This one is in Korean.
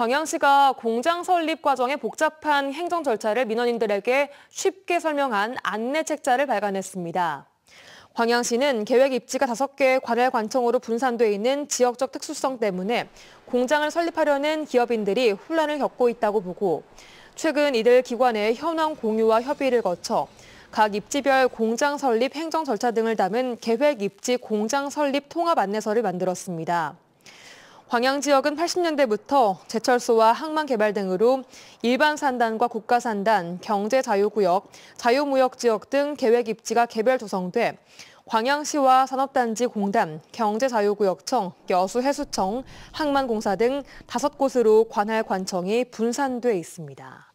광양시가 공장 설립 과정의 복잡한 행정 절차를 민원인들에게 쉽게 설명한 안내 책자를 발간했습니다. 광양시는 계획 입지가 5개의 관할 관청으로 분산되어 있는 지역적 특수성 때문에 공장을 설립하려는 기업인들이 혼란을 겪고 있다고 보고 최근 이들 기관의 현황 공유와 협의를 거쳐 각 입지별 공장 설립 행정 절차 등을 담은 계획 입지 공장 설립 통합 안내서를 만들었습니다. 광양 지역은 80년대부터 제철소와 항만 개발 등으로 일반 산단과 국가 산단, 경제 자유구역, 자유무역 지역 등 계획 입지가 개별 조성돼 광양시와 산업단지 공단, 경제자유구역청, 여수해수청, 항만공사 등 다섯 곳으로 관할 관청이 분산돼 있습니다.